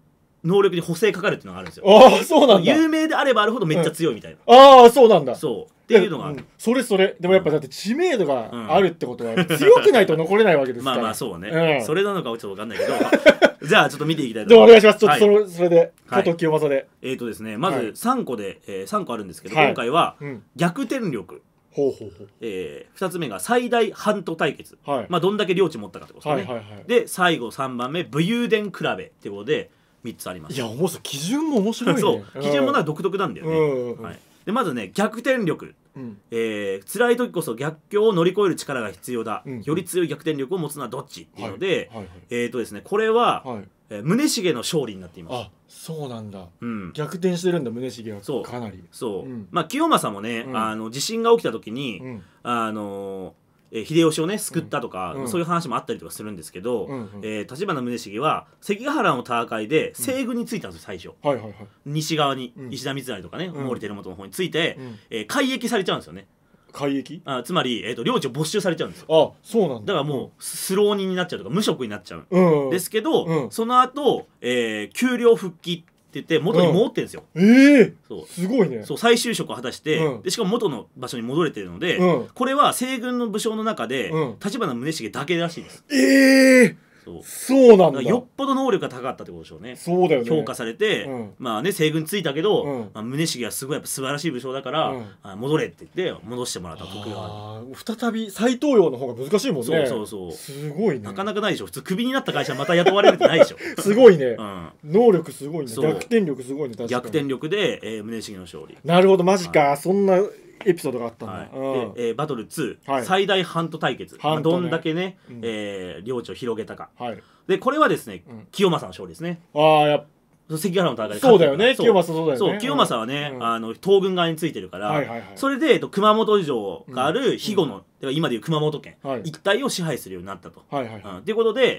能力に補正かかるっていうのがあるんですよああそうなんだ有名であればあるほどめっちゃ強いみたいな、うん、ああそうなんだそうっていうのがある、うん、それそれでもやっぱだって知名度があるってことは強くないと残れないわけですから まあまあそうね、それなのかちょっと分かんないけど じゃあちょっと見ていきたいと思います。でお願いします。ちょっとそれで、加藤清正で。はい、えっ、ー、とですね、まず3個で、はい、えー、3個あるんですけど、はい、今回は、逆転力、ほうほうほうえー、2つ目が最大半島対決、はいまあ、どんだけ領地持ったかってことですね、はいはいはい、で最後3番目武勇伝比べってことで3つありますいや面白い基準も面白い、ね、そう基準もな独特なんだよね、うんはい、でまずね逆転力、うんえー、辛い時こそ逆境を乗り越える力が必要だ、うんうん、より強い逆転力を持つのはどっちっていうので、はいはいはい、えっ、ー、とですねこれは、はいえ宗茂の勝利になっていますあそうなんだ、うん、逆転してるんだ宗茂はそうかなりそう、うん、まあ清正もね、うん、あの地震が起きた時に、うん、あのえ秀吉をね救ったとか、うん、そういう話もあったりとかするんですけど、うんうん、えー、橘宗茂は関ヶ原の戦いで西軍についたんですよ最初、はいはいはい、西側に、石田三成とかね、うん、毛輝元の方について、うん、えー、改役されちゃうんですよね海域あつまり、えーと、領地を没収されちゃうんですよあそうなんだだからもうスロー人になっちゃうとか無職になっちゃう、うん、ですけど、うん、その後、えー、給料復帰って言って元に戻ってるんですよ、うん、ええー、そうすごいねそう再就職を果たして、うん、でしかも元の場所に戻れてるので、うん、これは西軍の武将の中で、立花宗茂だけらしいですええーそうそうなんだよっぽど能力が高かったってことでしょうねそうだよね評価されて、うん、まあね西軍ついたけど、うんまあ、宗茂はすごいやっぱ素晴らしい武将だから、うん、戻れって言って戻してもらった徳川再び再登用の方が難しいもんねそうそうそうすごいねなかなかないでしょ普通クビになった会社また雇われるってないでしょすごいね、うん、能力すごいね逆転力すごいね逆転力で、えー、宗茂の勝利なるほどマジか、はい、そんなエピソードがあったんだ、はいでえーバトル2、はい最大ハント対決、どんだけね、うんえー領地を広げたかはい、でこれはですね、うん清正の勝利ですねああやっ関ヶ原の戦いそうだよね清正そうだよね清正はね、うんあの東軍側についてるから、はいはいはいそれで、えっと、熊本城がある肥後の今でいう熊本県、はい一帯を支配するようになったと。と、いはいはいうん、いうことで、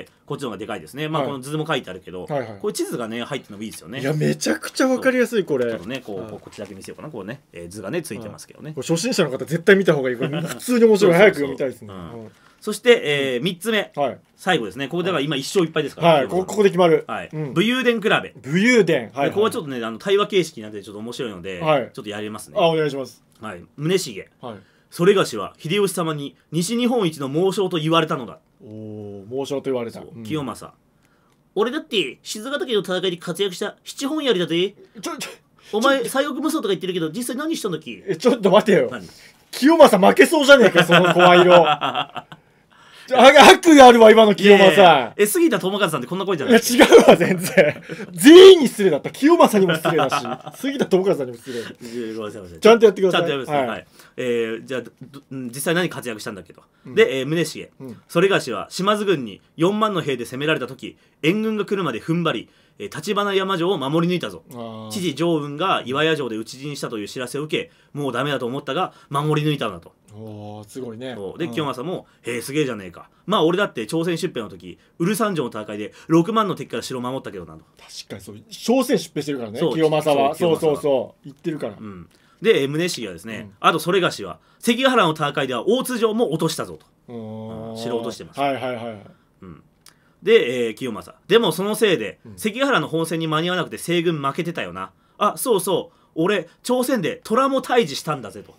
えーこっちの方がでかいですね、まあ、この図も書いてあるけど、はいはいこれ地図がね入ってるのもいいですよね。いやめちゃくちゃわかりやすいこちょれっとねこう、はいこっちだけ見せようかなこうね、えー図がねついてますけどね。初心者の方絶対見た方がいいこれ 普通に面白い早く読みたいですね、うんそして、えー、3つ目はい、最後ですねここでは今1勝ぱ敗ですから、はい、ここで決まる、はいうん武勇伝比べ、武勇伝はい、はい、ここはちょっとねあの対話形式なんでちょっと面白いので、はいちょっとやりますねあお願いしますはい宗茂、はいそれがしは秀吉様に西日本一の猛将と言われたのだおお猛将と言われた、うん、清正俺だって静ヶ岳の戦いで活躍した七本槍だぜちょちょお前西国武装とか言ってるけど実際何したんだっけちょっと待てよ清正負けそうじゃねえかその声色 悪があるわ、今の清正。いやえ、杉田智和さんってこんな声じゃないいや、違うわ、全然。全員に失礼だった。清正にも失礼だし、杉田智和さんにも失礼だ。ごめんんちゃんとやってください。ちゃんとやってください、はい、えー、じゃあ、実際何活躍したんだっけど、で、えー、宗茂、うん、それがしは島津軍に4万の兵で攻められた時、援軍が来るまで踏ん張り、立花山城を守り抜いたぞ知事常雲が岩屋城で討ち死にしたという知らせを受けもうダメだと思ったが守り抜いたんだとおすごいねで清正も「へえすげえじゃねえかまあ俺だって朝鮮出兵の時ウル三条の戦いで6万の敵から城を守ったけどな」と確かにそう朝鮮出兵してるからね清正はそうそうそう言ってるから、うん、で宗茂はですね、うん、あとそがしは関ヶ原の戦いでは大津城も落としたぞと、うん、城落としてますはいはいはい、うん、で、えー、清正でもそのせいで、関ヶ原の本戦に間に合わなくて西軍負けてたよなあそうそう俺朝鮮で虎も退治したんだぜと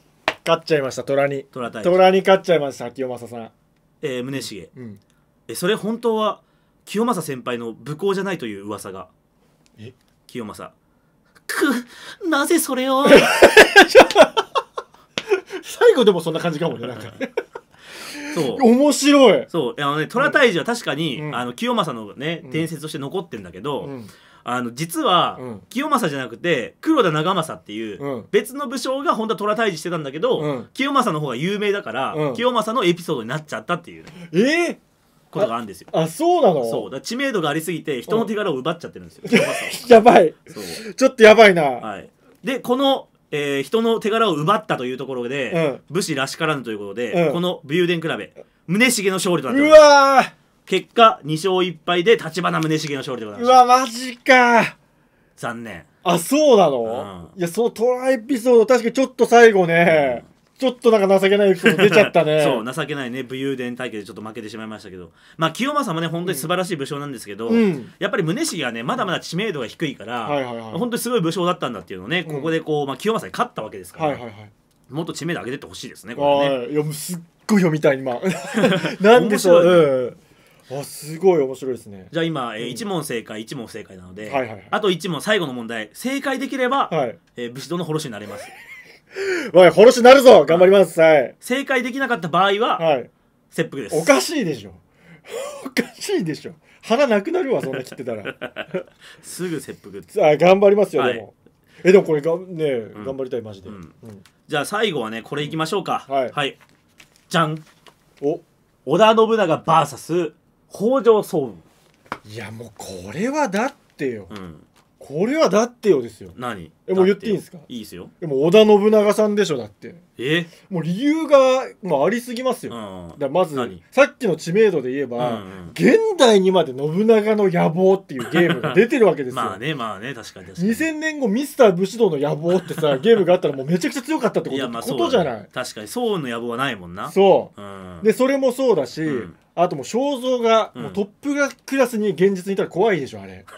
勝っちゃいました虎に虎に勝っちゃいました清正さんえー、宗茂、うん、えそれ本当は清正先輩の武功じゃないという噂がえ清正くなぜそれを最後でもそんな感じかもねなんかそう面白いそうあのね虎退治は確かに、うん、あの清正のね伝説として残ってるんだけど、うん、あの実は、清正じゃなくて黒田長政っていう、別の武将が本田虎退治してたんだけど、うん清正の方が有名だから、うん清正のエピソードになっちゃったっていうええことがあるんですよ。あそうなのそうだ知名度がありすぎて人の手柄を奪っちゃってるんですよ。やばいそうちょっとやばいな、はい、でこの、えー人の手柄を奪ったというところで、うん武士らしからぬということで、うんこの武勇伝比べ宗茂の勝利となっておうりますわー結果2勝1敗で立花宗茂の勝利でございまうわマジか残念あそうなの、いやそのトラエピソード確かにちょっと最後ね、ちょっとなんか情けないエピソード出ちゃったね そう情けないね武勇伝対決でちょっと負けてしまいましたけどまあ清正もね本当に素晴らしい武将なんですけど、うんやっぱり宗茂はねまだまだ知名度が低いから、はん、本当にすごい武将だったんだっていうのをねここでこう、まあ、清正に勝ったわけですから、はいはいはいもっと知名度上げてってほしいですねこれねいやもうすっごい読みたい今 なんでしょう、あすごい面白いですねじゃあ今、えー、1問正解1問不正解なので、はいはいはい、あと1問最後の問題正解できれば、はい、えー、武士道の殺しになれます おい殺しになるぞ頑張ります、はい、正解できなかった場合は、はい、切腹ですおかしいでしょ おかしいでしょ腹なくなるわそんな切ってたら すぐ切腹あ頑張りますよ、でもえでもこれがね、うん、頑張りたいマジで、うんうん、じゃあ最後はねこれいきましょうか、はい、はい、じゃんお織田信長 VS 北条早雲いやもうこれはだってよ、うん、これはだってよですよ何えもう言っていいんですかいいですよでも織田信長さんでしょだってえもう理由が、まあ、ありすぎますよ、うん、だまずさっきの知名度で言えば、うんうん、現代にまで信長の野望っていうゲームが出てるわけですよ まあねまあね確かに確かに2000年後ミスター武士道の野望ってさ ゲームがあったらもうめちゃくちゃ強かったってことまあ、ことじゃない、確かにそうの野望はないもんなそう、うん、でそれもそうだし、うんあともう肖像が、もうトップがクラスに現実にいたら怖いでしょあれ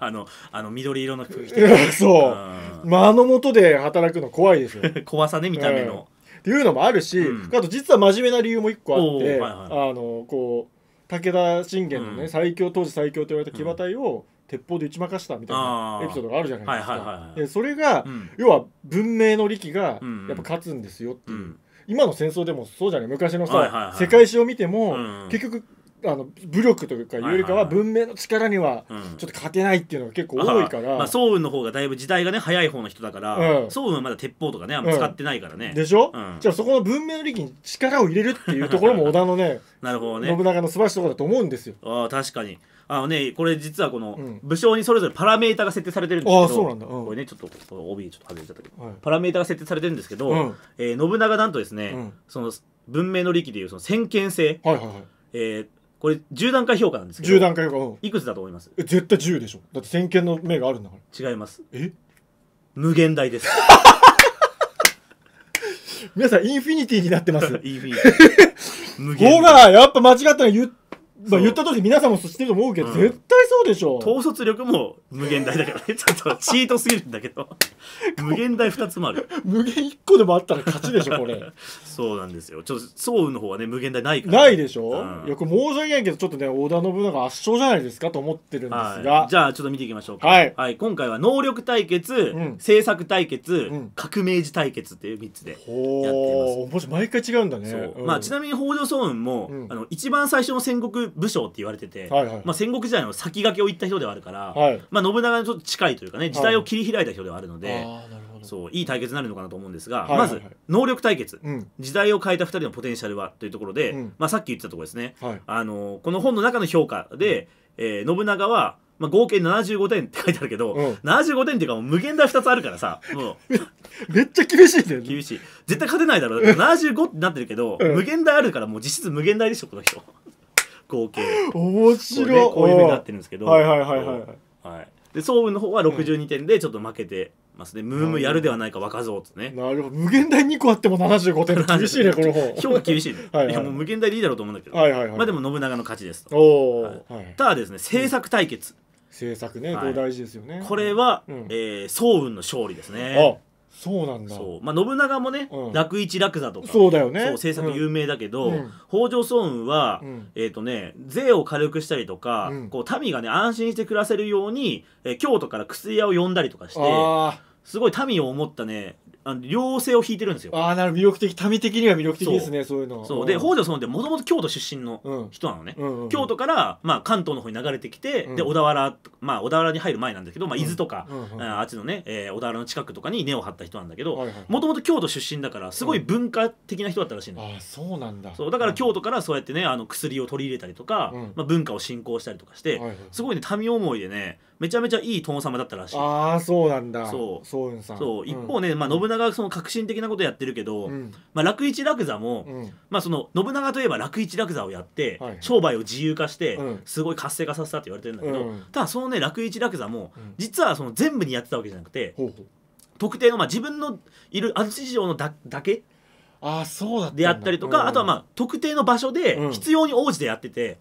あのあの緑色の服着てそう、間のもで働くの怖いですよ 怖さね見た目の、うん、っていうのもあるし、うん、あと実は真面目な理由も一個あって、はいはい、あのこう武田信玄のね、最強当時最強と言われた騎馬隊を、鉄砲で打ち負かしたみたいなエピソードがあるじゃないですか、はいはいはいはい、でそれが、うん、要は文明の利器がやっぱ勝つんですよっていう、うん、今の戦争でもそうじゃない昔のさ、はいはいはい、世界史を見ても、うん、結局あの武力というかいうよりかは文明の力にはちょっと勝てないっていうのが結構多いから、まあ、早雲の方がだいぶ時代がね早い方の人だから、うん、はまだ鉄砲とかねあんま使ってないからね、うん、でしょ、うん、じゃあそこの文明の利器に力を入れるっていうところも織田のね なるほどね信長の素晴らしいところだと思うんですよあ確かにあのねこれ実はこの武将にそれぞれパラメータが設定されてるんですけどあそうなんだ、これねちょっと帯ちょっと外れちゃったけど、はい、パラメータが設定されてるんですけど、うん、えー、信長なんとですね、その文明の利器でいうその先見性、はいはいはいえーこれ10段階評価なんですけど10段階評価、うん、いくつだと思いますえ絶対10でしょだって先見の目があるんだから違いますえ無限大です 皆さんインフィニティになってます インフィニティ無限大ほらやっぱ間違ったの言,、まあ、言った時皆さんも知ってると思うけど、うん、絶そうでしょ統率力も無限大だからねちょっとチートすぎるんだけど無限大2つもある無限1個でもあったら勝ちでしょこれ そうなんですよちょっと総雨の方はね無限大ないからないでしょ、うん、いやこれ申し訳ないけどちょっとね織田信長圧勝じゃないですかと思ってるんですが、はい、じゃあちょっと見ていきましょうか、はい、はい、今回は能力対決、うん、政策対決、うん、革命児対決っていう3つでやってますもし毎回違うんだね、まあ、ちなみに北条早雲も、あの一番最初の戦国武将って言われてて、はいはい、まあ、戦国時代の先きがけを言った人ではあるから、はい、まあ、信長にちょっと近いというかね時代を切り開いた人ではあるので、そういい対決になるのかなと思うんですが、まず能力対決、時代を変えた2人のポテンシャルはというところで、まあ、さっき言ってたところですね、あのこの本の中の評価で、えー、信長はまあ、合計75点って書いてあるけど、うん、75点っていうかもう無限大2つあるからさ もうめっちゃ厳しいね厳しい絶対勝てないだろう75ってなってるけど、うん、無限大あるからもう実質無限大でしょこの人光景面白い、ね、こういう目うになってるんですけどはいはいはいはい、はい、で総運の方は62点でちょっと負けてますね、ムームやるではないか若造とねなるほど無限大2個あっても75点厳しいねこの本表厳しいね はい,、いやもう無限大でいいだろうと思うんだけど、はいはいはい、まあでも信長の勝ちですとお、はい、ただですね政策対決、うん、政策ね、これ大事ですよねこれは、うん、えー、総運の勝利ですねあそうなんだそう、まあ、信長もね、うん楽一楽座とかそうだよねそう制作有名だけど、うん北条早雲は、うんえっ、とね税を軽くしたりとか、うんこう民がね安心して暮らせるように、えー京都から薬屋を呼んだりとかしてすごい民を思ったねあの両性を引いてるんですよああなる魅力的民的には魅力的ですねそういうのそうで北条さんってもともと京都出身の人なのね、うんうんうん京都から、まあ、関東の方に流れてきて、うん、で小田原、まあ、小田原に入る前なんだけど、まあ、伊豆とか、うんうんうん、ああっちのね、えー、小田原の近くとかに根を張った人なんだけどもともと京都出身だからすごい文化的な人だったらしいの、あそうなんだそうだから京都からそうやってねあの薬を取り入れたりとか、まあ、文化を振興したりとかして、はいはい、すごいね民思いでねめちゃめちゃいい殿様だったらしいああそうなんだそうそうそう一方ね、まあ、信長がその革新的なことやってるけど、うん、まあ、楽一楽座も、うん、まあ、その信長といえば楽一楽座をやって、はい、商売を自由化して、すごい活性化させたって言われてるんだけど、ただそのね楽一楽座も、実はその全部にやってたわけじゃなくて、特定の、まあ、自分のいる安土城のだだけあそうだでやったりとか、あとはまあ特定の場所で必要に応じてやってて。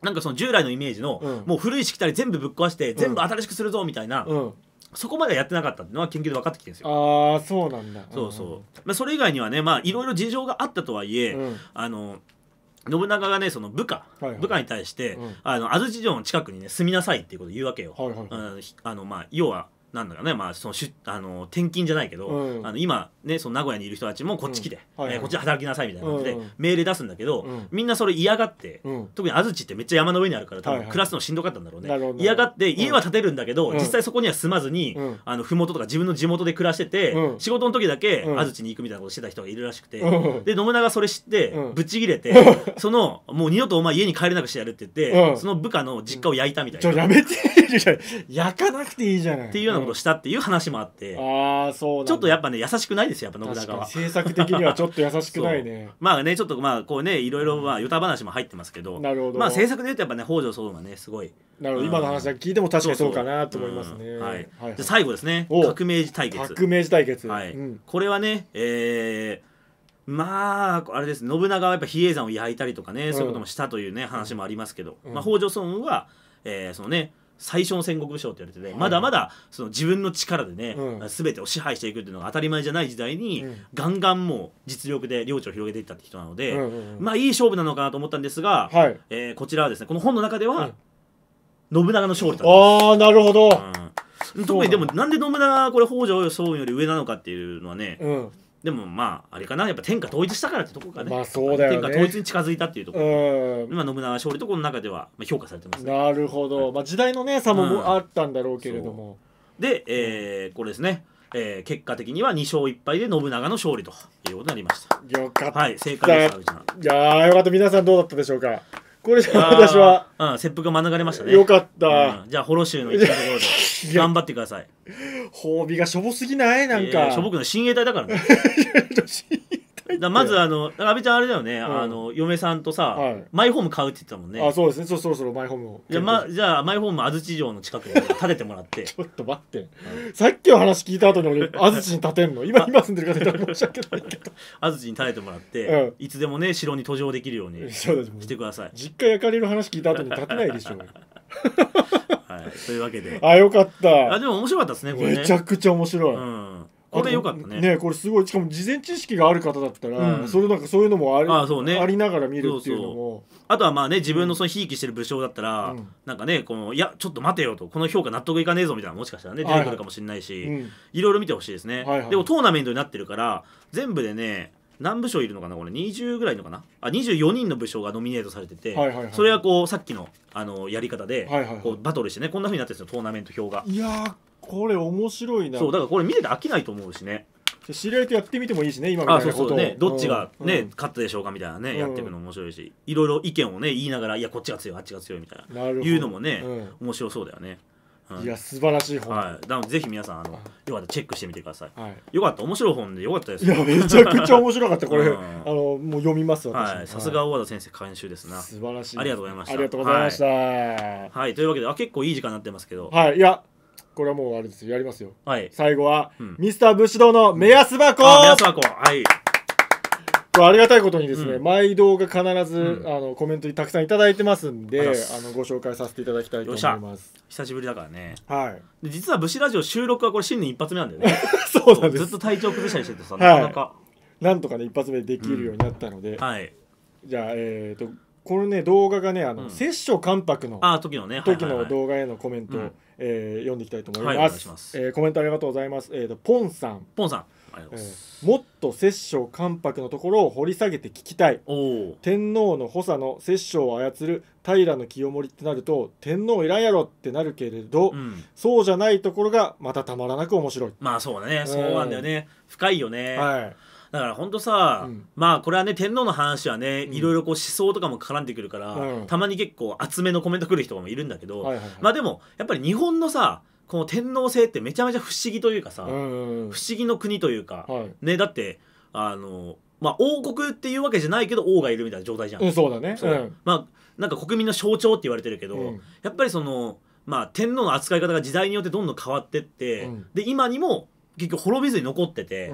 なんかその従来のイメージの、もう古いしきたり全部ぶっ壊して全部新しくするぞみたいな、そこまでやってなかったのは研究で分かってきてるんですよ。ああそうなんだ。そうそう。うん、まあそれ以外にはねまあいろいろ事情があったとはいえ、うん、あの信長がねその部下、はいはい、部下に対して、うん、あの安土城の近くにね住みなさいっていうことを言うわけよ。はいはいはい、あのまあ要はなんだかね、まあ、そのしあの転勤じゃないけど、うん、あの今、ね、その名古屋にいる人たちもこっち来て、うんはいはい、えー、こっちで働きなさいみたいな感じで命令出すんだけど、うん、みんなそれ嫌がって、特に安土ってめっちゃ山の上にあるから多分暮らすのしんどかったんだろうね、はいはい、嫌がって家は建てるんだけど、実際そこには住まずに、うん、あの麓とか自分の地元で暮らしてて、仕事の時だけ安土に行くみたいなことしてた人がいるらしくて、で信長それ知ってぶち切れて、そのもう二度とお前家に帰れなくしてやるって言って、その部下の実家を焼いたみたいな。やめて 焼かなくていいじゃないっていうようなことをしたっていう話もあって、ああそうちょっとやっぱね優しくないですよやっぱ信長は政策的にはちょっと優しくないねまあねちょっとまあこうねいろいろまあ与太話も入ってますけどなるほどまあ政策で言うとやっぱね北条早雲はねすごいなるほど、うん、今の話は聞いても確かにそうかなと思いますね、うん、はい、はいはい、じゃ最後ですね革命児対決革命児対決、はい、これはねえー、まああれです信長はやっぱ比叡山を焼いたりとかね、うん、そういうこともしたというね話もありますけど、うん、まあ、北条村は、えー、そのね最初の戦国武将って言われてはい、まだまだその自分の力でね、うん、全てを支配していくっていうのが当たり前じゃない時代に、うん、ガンガンもう実力で領地を広げていったって人なので、うんうんうん、まあいい勝負なのかなと思ったんですが、はい、えー、こちらはですねこの本の中では、信長の勝利ああなるほど、うん、特にでもなんで信長これ北条早雲より上なのかっていうのはね、でもまああれかなやっぱ天下統一したからってとこかね,、まあそうだよね天下統一に近づいたっていうところ、うん今信長勝利とこの中ではまあ評価されてますねなるほど、まあ、時代のね差もあったんだろうけれども、で、えーこれですね、えー結果的には2勝1敗で信長の勝利ということになりましたよかった、はい正解です阿ゃんいやよかった皆さんどうだったでしょうかこれじゃあ私はあうん切腹が免れましたねよかったうんじゃあホロ州の行っところで頑張ってください 褒美がしょぼすぎないなんいやいかしょぼくの親衛隊だからね ねまずあの阿部ちゃんあれだよね、うん、あの嫁さんとさ、はい、マイホーム買うって言ってたもんねあそうですねそろそろマイホームをじゃ,、ま、じゃあマイホーム安土城の近くに建ててもらって ちょっと待って、さっきの話聞いた後に俺安土に建てんの今今住んでる方に申し訳ないけど 安土に建ててもらって、うん、いつでもね城に登場できるようにしてください実家焼かれる話聞いた後に建てないでしょ はい、というわけであよかったあでも面白かったですねこれ、ね、めちゃくちゃ面白い、うんこれ良かったねねこれすごいしかも事前知識がある方だったら、うん、それなんかそういうのもありあそう、ね、ありながら見るっていうのもあとはまあね自分のそのひいきしてる武将だったら、うん、なんかねこのいやちょっと待てよとこの評価納得いかねえぞみたいなもしかしたらね出てくるかもしれないし、はいはい、いろいろ見てほしいですね、はいはい、でもトーナメントになってるから全部でね何部署いるのかなこれ20ぐらいのかなあ24人の武将がノミネートされてて、はいはいはい、それはこうさっきのあのやり方で、はいはいはい、こうバトルしてねこんなふうになってるんですよトーナメント表がいやこれ面白いなそうだからこれ見てて飽きないと思うしね知り合いとやってみてもいいしね今みたいなことねどっちがね、うん、勝ったでしょうかみたいなね、うん、やってるの面白いしいろいろ意見をね言いながらいやこっちが強いあっちが強いみたいないうのもね、うん、面白そうだよね、いや素晴らしい本、はい、なのでぜひ皆さんあのよかったチェックしてみてください、はい、よかった面白い本でよかったですいやめちゃくちゃ面白かったこれ、あのもう読みます私さすが大和田先生監修ですな素晴らしいありがとうございましたありがとうございましたはい、というわけであ結構いい時間になってますけどはいいやこれはもうあれですよやりますよはい最後は、うんミスター武士道の目安箱、あ目安箱はいありがたいことにですね、うん毎動が必ず、うんあのコメントにたくさんいただいてますんでああのご紹介させていただきたいと思います久しぶりだからねはいで実は武士ラジオ収録はこれ新年一発目なんだよね そうなんでずっと体調崩したりしててさ、はいなかなかなんとかね一発目でできるようになったので、はいじゃあえっ、とこのね動画がねあの、摂政関白のあ時のね時の動画へのコメント、うんえー、読んでいきたいと思いますはえコメントありがとうございます、えーと、ポンさんポンさんえー、もっと摂政関白のところを掘り下げて聞きたい天皇の補佐の摂政を操る平清盛ってなると天皇いらんやろってなるけれど、うん、そうじゃないところがまたたまらなく面白いまあそうだね、そうなんだよね深いよねはいだから本当さ、うん、まあこれはね天皇の話はね、うん、いろいろこう思想とかも絡んでくるから、うん、たまに結構厚めのコメント来る人もいるんだけど、はいはいはい、まあでもやっぱり日本のさこの天皇制ってめちゃめちゃ不思議というかさ、うんうんうん、不思議の国というか、はい、ねだってあのまあ王国っていうわけじゃないけど王がいるみたいな状態じゃん、そうだねまあなんか国民の象徴って言われてるけど、やっぱりそのまあ天皇の扱い方が時代によってどんどん変わってって、で今にも結局滅びずに残ってて、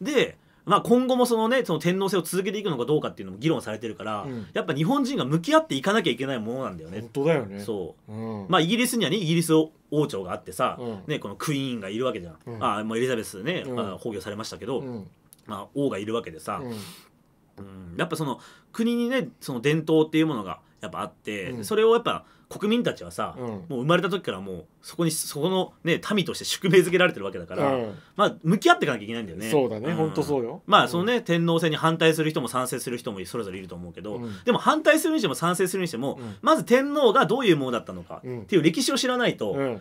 でまあ、今後もその、ね、その天皇制を続けていくのかどうかっていうのも議論されてるから、うん、やっぱ日本人が向き合っていかなきゃいけないものなんだよね。本当だよねそう、うん、まあ、イギリスにはねイギリス王朝があってさ、うん、ね、このクイーンがいるわけじゃん、うん、あもうエリザベスね、うん、崩御されましたけど、まあ、王がいるわけでさ、うんやっぱその国にねその伝統っていうものがやっぱあって、それをやっぱ国民たちはさ、うん、もう生まれた時からもうそこにそこの、ね、民として宿命づけられてるわけだから、うん、まあ、向き合っていかなきゃいけないんだよね。そうだね、本当そうよ、まあそのね、天皇制に反対する人も賛成する人もそれぞれいると思うけど、でも反対するにしても賛成するにしても、まず天皇がどういうものだったのかっていう歴史を知らないと、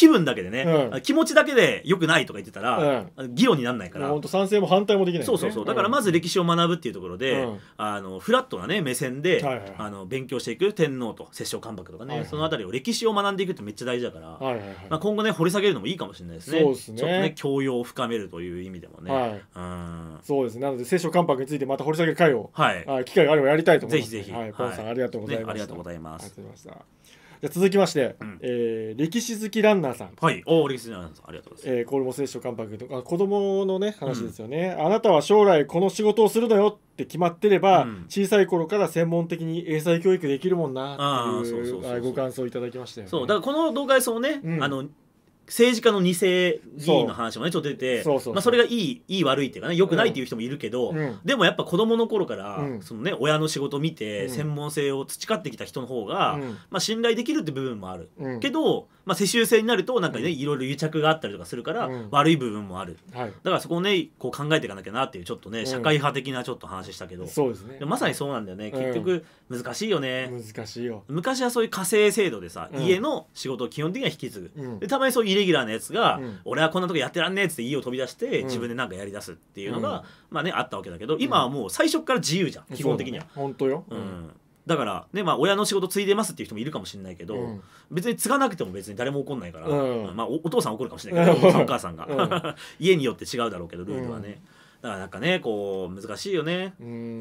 気分だけでね、うん、気持ちだけでよくないとか言ってたら、うん、議論にならないから本当賛成も反対もできない、ね、そうそうそうだからまず歴史を学ぶっていうところで、うん、あのフラットな、ね、目線で、はいはい、あの勉強していく天皇と摂政関白とかね、はいはい、その辺りを歴史を学んでいくってめっちゃ大事だから、はいはいはい、まあ、今後ね掘り下げるのもいいかもしれないですね、そうですね、ちょっとね教養を深めるという意味でもね、はい、うんそうですねなので摂政関白についてまた掘り下げる会を、はい、機会があればやりたいと思います、ぜひぜひ、はい、ポンさん、はい、ありがとうございましね、ありがとうございますありがとうございましたじゃ続きまして、うん、えー、歴史好きランナーさん。はい、お歴史ランナーさん、ありがとうございます。えー、これも聖書関白とか、子供のね、話ですよね、うん、あなたは将来この仕事をするのよって決まってれば、うん、小さい頃から専門的に英才教育できるもんなっていうご感想いただきましたよ、ね、そう、だからこの動画でそうね、あの、政治家の2世議員の話もねちょっと出てそれがいいいい悪いっていうかねよくないっていう人もいるけど、うん、でもやっぱ子どもの頃から、うん、そのね、親の仕事を見て専門性を培ってきた人の方が、まあ、信頼できるって部分もある、けどまあ、世襲制になるとなんかね、いろいろ癒着があったりとかするから、悪い部分もある、はい、だからそこをねこう考えていかなきゃなっていうちょっとね社会派的なちょっと話したけど、そうですねまさにそうなんだよね結局難しいよね、難しいよ昔はそういう家政制度でさ、家の仕事を基本的には引き継ぐ、でたまにそういうイレギュラーなやつが、俺はこんなとこやってらんねえっつって家を飛び出して自分で何かやりだすっていうのが、まあねあったわけだけど今はもう最初から自由じゃん基本的には、本当よ、うんだからねまあ親の仕事継いでますっていう人もいるかもしれないけど、うん、別に継がなくても別に誰も怒んないから、うん、まあお父さん怒るかもしれないけど、お母さんが、家によって違うだろうけどルールはね、だからなんかねこう難しいよねうん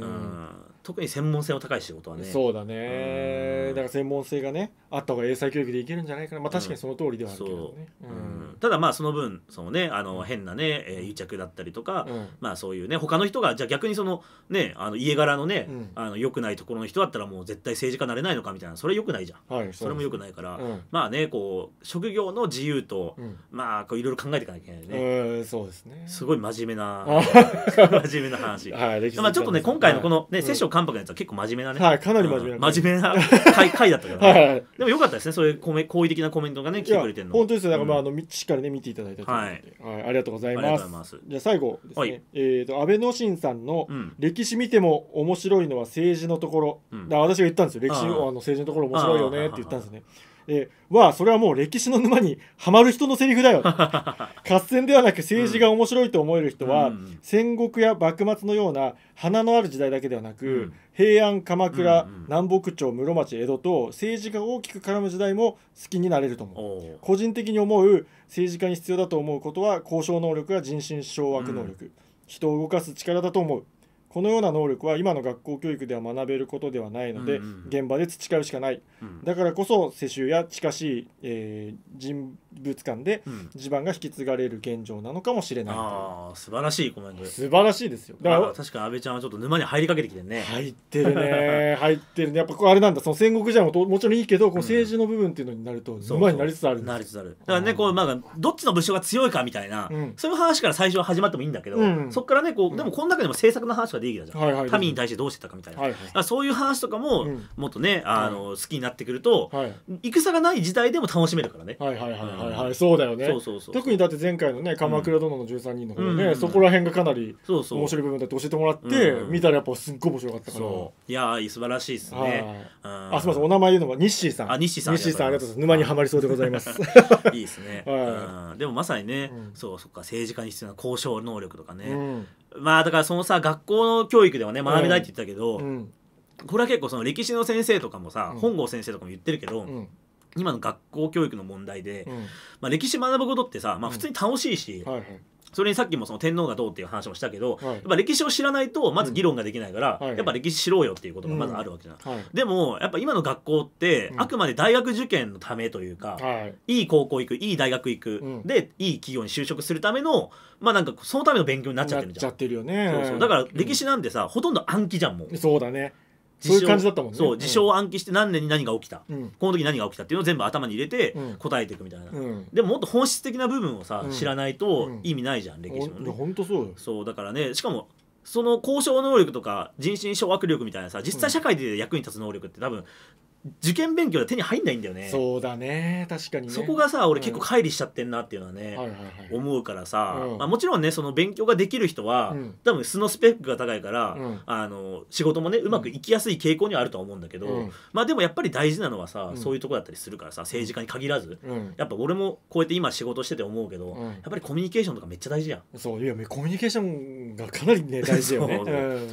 特に専門性の高い仕事はねそうだねだから専門性がねあった方が英才教育でいけるんじゃないかなまあ確かにその通りではあるけどね、うんうん、ただまあその分そのねあの変なね、えー、癒着だったりとか、うん、まあそういうね他の人がじゃ逆にそのねあの家柄のね、あの良くないところの人だったらもう絶対政治家なれないのかみたいなそれ良くないじゃん、はい、それも良くないから、まあねこう職業の自由と、まあこういろいろ考えていかなきゃいけないねうそうですねすごい真面目な 真面目な話、はい、まあちょっとね今回のこのね、セッション城関白のやつは結構真面目なね、はいかなり真面目な、うん真面目な回 回だったからね、はいはいでもよかったですねそういうコメ好意的なコメントがね来てくれてるの本当ですよなんから、まああのみしっかりね見ていただいたというこで、はいありがとうございありがとうまごすざいますじゃあ最後ですね、はいえー、と安倍の新さんの歴史見ても面白いのは政治のところ、うんだから私が言ったんですよ歴史をああの政治のところ面白いよねって言ったんですねえー、あそれはもう歴史の沼にはまる人のセリフだよ 合戦ではなく政治が面白いと思える人は、うん、戦国や幕末のような花のある時代だけではなく、うん、平安鎌倉、うんうん、南北朝室町江戸と政治が大きく絡む時代も好きになれると思う個人的に思う政治家に必要だと思うことは交渉能力や人心掌握能力、人を動かす力だと思うこのような能力は今の学校教育では学べることではないので、うんうん、現場で培うしかない、うん、だからこそ世襲や近しい、えー、人物館で地盤が引き継がれる現状なのかもしれないああ素晴らしいコメント素晴らしいですよだから確か安倍ちゃんはちょっと沼に入りかけてきてね入ってるね 入ってるねやっぱこれあれなんだその戦国時代ももちろんいいけどこの政治の部分っていうのになると沼になりつつある、うん、なりつつあるだからねこうまあどっちの武将が強いかみたいな、うん、そういう話から最初は始まってもいいんだけど、うん、そこからねこうでもこの中でも政策の話はできたじゃん、はいはい、民に対してどうしてたかみたいな、はいはい、そういう話とかももっとねあの好きになってくると、はい、戦がない時代でも楽しめるからねはいはいはいはいはいそうだよねそうそうそう特にだって前回のね「鎌倉殿の13人」の方ねうん、そこら辺がかなり面白い部分だって教えてもらって、うん、見たらやっぱすっごい面白かったからいやー素晴らしいですね、ああすみませんお名前言うのは日誌さんあ日誌さんさんありがとうございます沼にはまりそうでございます いいですね、はい、でもまさにね、そうそっか政治家に必要な交渉能力とかね、まあだからそのさ学校の教育ではね学びないって言ったけど、これは結構その歴史の先生とかもさ、本郷先生とかも言ってるけど、今の学校教育の問題で、うん、まあ、歴史学ぶことってさ、まあ、普通に楽しいし、うんはいはい、それにさっきもその天皇がどうっていう話もしたけど、はい、やっぱ歴史を知らないとまず議論ができないから、うんはい、やっぱ歴史知ろうよっていうことがまずあるわけじゃ、うんはい、でもやっぱ今の学校って、あくまで大学受験のためというか、い、い高校行くいい大学行く、でいい企業に就職するためのまあなんかそのための勉強になっちゃってるじゃん。ゃってるよねそうそうだから歴史なんてさ、ほとんど暗記じゃんもう。そうだねそういう感じだったもんねそう事象を暗記して何年に何が起きた、うん、この時何が起きたっていうのを全部頭に入れて答えていくみたいな、うん、でももっと本質的な部分をさ、知らないと意味ないじゃん、歴史のね本当そうそうだからねしかもその交渉能力とか人心掌握力みたいなさ実際社会で役に立つ能力って多分受験勉強で手に入んないんだよねそうだね確かに、ね、そこがさ俺結構乖離しちゃってんなっていうのはね、うんはいはい思うからさ、うん、まあ、もちろんねその勉強ができる人は、うん、多分素のスペックが高いから、あの仕事もねうまくいきやすい傾向にはあるとは思うんだけど、まあでもやっぱり大事なのはさ、そういうとこだったりするからさ政治家に限らず、やっぱ俺もこうやって今仕事してて思うけど、やっぱりコミュニケーションとかめっちゃ大事やんそういやコミュニケーションがかなりね大事よねね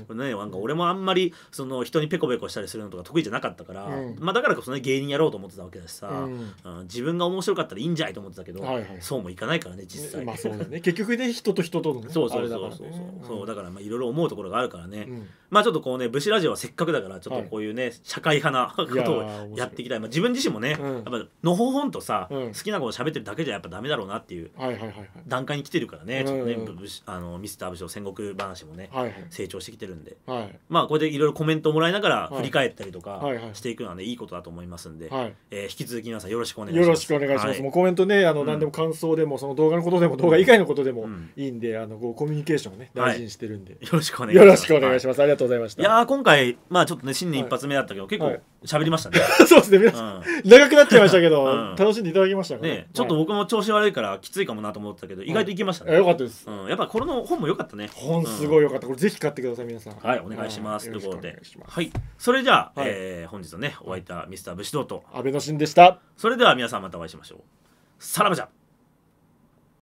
なんか俺もあんまりその人にペコペコしたりするのとか得意じゃなかったから、まあ、だからこそね芸人やろうと思ってたわけだしさ、うん自分が面白かったらいいんじゃいと思ってたけど、はいはい、そうもいかないからね実際、まあそうだね、結局ね人と人との、ね、そうそうそうそうそう、だからまあいろいろ思うところがあるからね、まあちょっとこうね武士ラジオはせっかくだからちょっとこういうね、社会派な ことをやっていきたいまあ、自分自身もね、やっぱのほほんとさ、好きなこと喋ってるだけじゃやっぱダメだろうなっていう段階に来てるからね、ちょっとね、あのミスター武士の戦国話もね、成長してきてるんで、まあこれでいろいろコメントもらいながら振り返ったりとかしていくのはね、いいことだと思いますんで、はい、えー、引き続き皆さんよろしくお願いします。よろしくお願いします。はい、もうコメントね、あの、うん、何でも感想でもその動画のことでも動画以外のことでもいいんで、うん、あのこうコミュニケーションをね大事にしてるんで、はい、よろしくお願いします。よろしくお願いします。ありがとうございました。いや今回まあちょっとね新年一発目だったけど、結構喋りましたね。そうですね、皆さん。長くなっちゃいましたけど、楽しんでいただきましたね。ちょっと僕も調子悪いからきついかもなと思ったけど、意外といけましたね。よかったです。やっぱこれの本も良かったね。本すごい良かった。これぜひ買ってください、皆さん。はい、お願いします。ということで。はい。それじゃあ、本日のね、お相手はミスター武士道と。安倍のしんでした。それでは皆さんまたお会いしましょう。さらばじゃ。